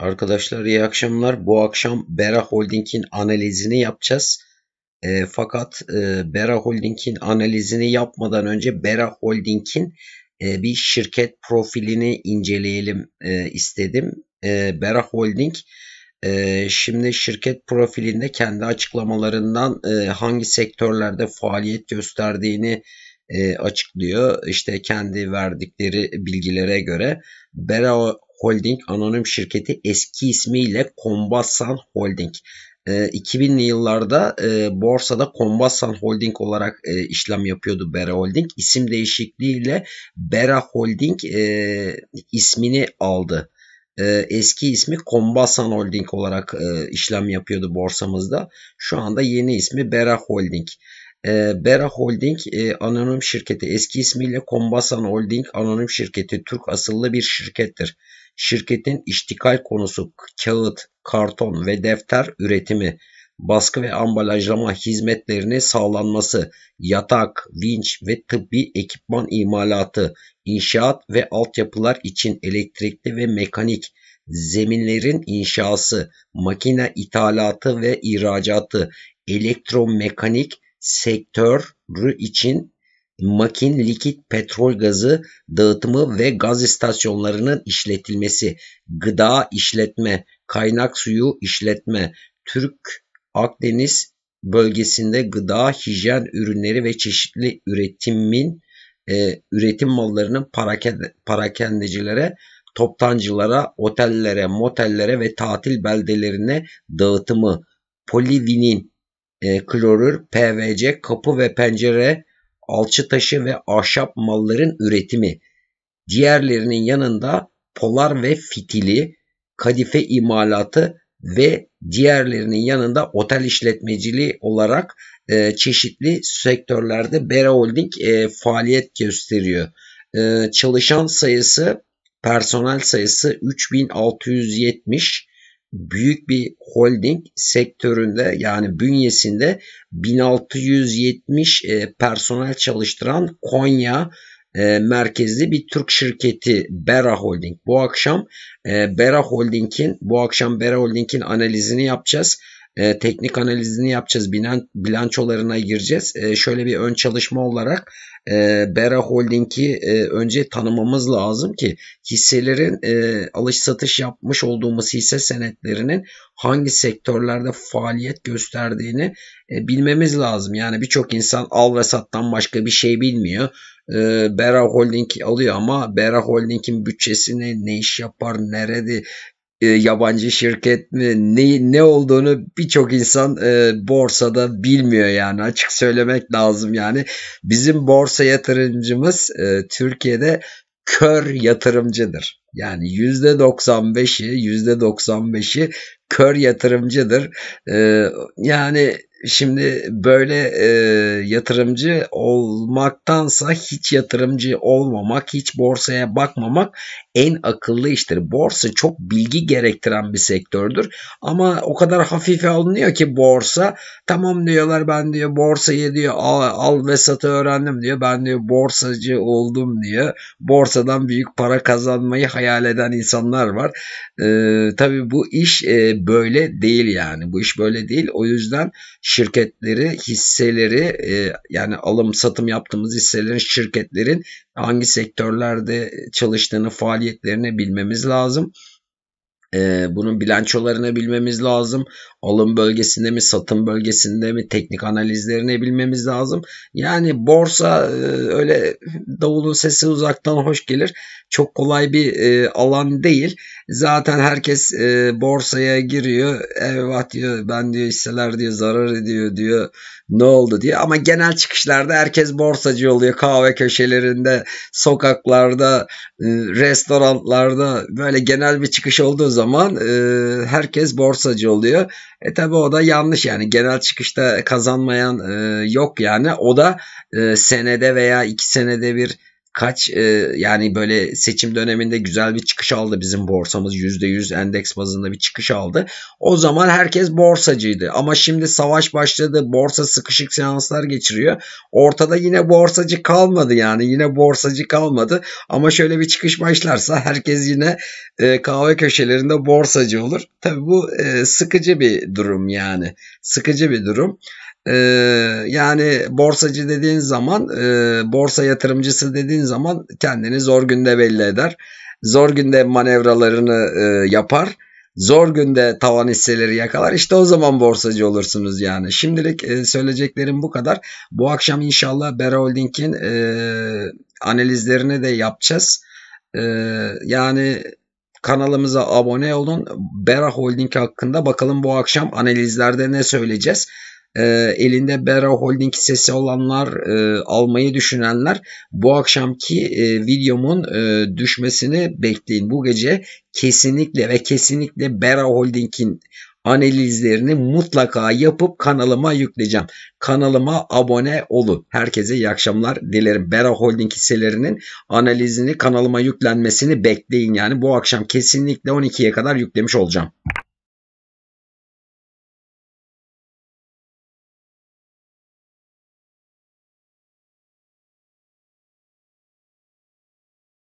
Arkadaşlar iyi akşamlar. Bu akşam Bera Holding'in analizini yapacağız. E, fakat e, Bera Holding'in analizini yapmadan önce Bera Holding'in e, bir şirket profilini inceleyelim e, istedim. E, Bera Holding e, şimdi şirket profilinde kendi açıklamalarından e, hangi sektörlerde faaliyet gösterdiğini e, açıklıyor. İşte kendi verdikleri bilgilere göre Bera Holding anonim şirketi eski ismiyle Kombasan Holding. 2000'li ee, yıllarda e, borsada Kombasan Holding olarak e, işlem yapıyordu Bera Holding. İsim değişikliğiyle Bera Holding e, ismini aldı. E, eski ismi Kombasan Holding olarak e, işlem yapıyordu borsamızda. Şu anda yeni ismi Bera Holding. Ee, Bera Holding e, anonim şirketi eski ismiyle Kombasan Holding anonim şirketi Türk asıllı bir şirkettir. Şirketin iştikal konusu kağıt, karton ve defter üretimi, baskı ve ambalajlama hizmetlerini sağlanması, yatak, vinç ve tıbbi ekipman imalatı, inşaat ve altyapılar için elektrikli ve mekanik, zeminlerin inşası, makine ithalatı ve ihracatı, elektromekanik, sektörü için makin likit petrol gazı dağıtımı ve gaz istasyonlarının işletilmesi, gıda işletme, kaynak suyu işletme, Türk Akdeniz bölgesinde gıda, hijyen ürünleri ve çeşitli üretimin e, üretim mallarının parakende, parakendecilere, toptancılara, otellere, motellere ve tatil beldelerine dağıtımı, Polivin'in e, klorür, PVC, kapı ve pencere, alçı taşı ve ahşap malların üretimi. Diğerlerinin yanında polar ve fitili, kadife imalatı ve diğerlerinin yanında otel işletmeciliği olarak e, çeşitli sektörlerde Bera Holding e, faaliyet gösteriyor. E, çalışan sayısı, personel sayısı 3670 büyük bir holding sektöründe yani bünyesinde 1670 e, personel çalıştıran Konya e, merkezli bir Türk şirketi Bera Holding. Bu akşam e, Bera Holding'in bu akşam Bera Holding'in analizini yapacağız e, teknik analizini yapacağız. Binan, bilançolarına gireceğiz. E, şöyle bir ön çalışma olarak e, Bera Holding'i e, önce tanımamız lazım ki hisselerin e, alış satış yapmış olduğumuz hisse senetlerinin hangi sektörlerde faaliyet gösterdiğini e, bilmemiz lazım. Yani birçok insan al ve sattan başka bir şey bilmiyor. E, Bera Holding alıyor ama Bera Holding'in bütçesini ne iş yapar, nerede e, yabancı şirket mi ne, ne olduğunu birçok insan e, borsada bilmiyor yani açık söylemek lazım yani bizim borsa yatırımcımız e, Türkiye'de kör yatırımcıdır. Yani yüzde %95'i yüzde %95'i kör yatırımcıdır. Ee, yani şimdi böyle e, yatırımcı olmaktansa hiç yatırımcı olmamak, hiç borsaya bakmamak en akıllı iştir. Borsa çok bilgi gerektiren bir sektördür ama o kadar hafife alınıyor ki borsa tamam diyorlar ben diyor borsayı diyor al, al ve satı öğrendim diyor ben diyor borsacı oldum diyor borsadan büyük para kazanmayı hayal eden insanlar var. E, tabii bu iş e, böyle değil yani. Bu iş böyle değil. O yüzden şirketleri, hisseleri e, yani alım satım yaptığımız hisselerin şirketlerin hangi sektörlerde çalıştığını, faaliyetlerini bilmemiz lazım. Ee, bunun bilançolarını bilmemiz lazım. Alım bölgesinde mi, satım bölgesinde mi, teknik analizlerini bilmemiz lazım. Yani borsa e, öyle davulun sesi uzaktan hoş gelir. Çok kolay bir e, alan değil. Zaten herkes e, borsaya giriyor. Eyvah diyor ben diyor hisseler diyor zarar ediyor diyor. Ne oldu diyor. Ama genel çıkışlarda herkes borsacı oluyor. Kahve köşelerinde, sokaklarda, restoranlarda böyle genel bir çıkış olduğu zaman zaman e, herkes borsacı oluyor. E tabi o da yanlış yani genel çıkışta kazanmayan e, yok yani. O da e, senede veya iki senede bir kaç e, yani böyle seçim döneminde güzel bir çıkış aldı bizim borsamız %100 endeks bazında bir çıkış aldı. O zaman herkes borsacıydı ama şimdi savaş başladı borsa sıkışık seanslar geçiriyor. Ortada yine borsacı kalmadı yani yine borsacı kalmadı ama şöyle bir çıkış başlarsa herkes yine e, kahve köşelerinde borsacı olur. Tabi bu e, sıkıcı bir durum yani sıkıcı bir durum e, yani borsacı dediğin zaman e, borsa yatırımcısı dediğin zaman kendini zor günde belli eder. Zor günde manevralarını e, yapar. Zor günde tavan hisseleri yakalar. İşte o zaman borsacı olursunuz yani. Şimdilik e, söyleyeceklerim bu kadar. Bu akşam inşallah Bera Holding'in e, analizlerini de yapacağız. E, yani kanalımıza abone olun. Bera Holding hakkında bakalım bu akşam analizlerde ne söyleyeceğiz e, elinde Bera Holding hissesi olanlar, e, almayı düşünenler bu akşamki e, videomun e, düşmesini bekleyin. Bu gece kesinlikle ve kesinlikle Bera Holding'in analizlerini mutlaka yapıp kanalıma yükleyeceğim. Kanalıma abone olun. Herkese iyi akşamlar dilerim. Bera Holding hisselerinin analizini kanalıma yüklenmesini bekleyin. Yani bu akşam kesinlikle 12'ye kadar yüklemiş olacağım.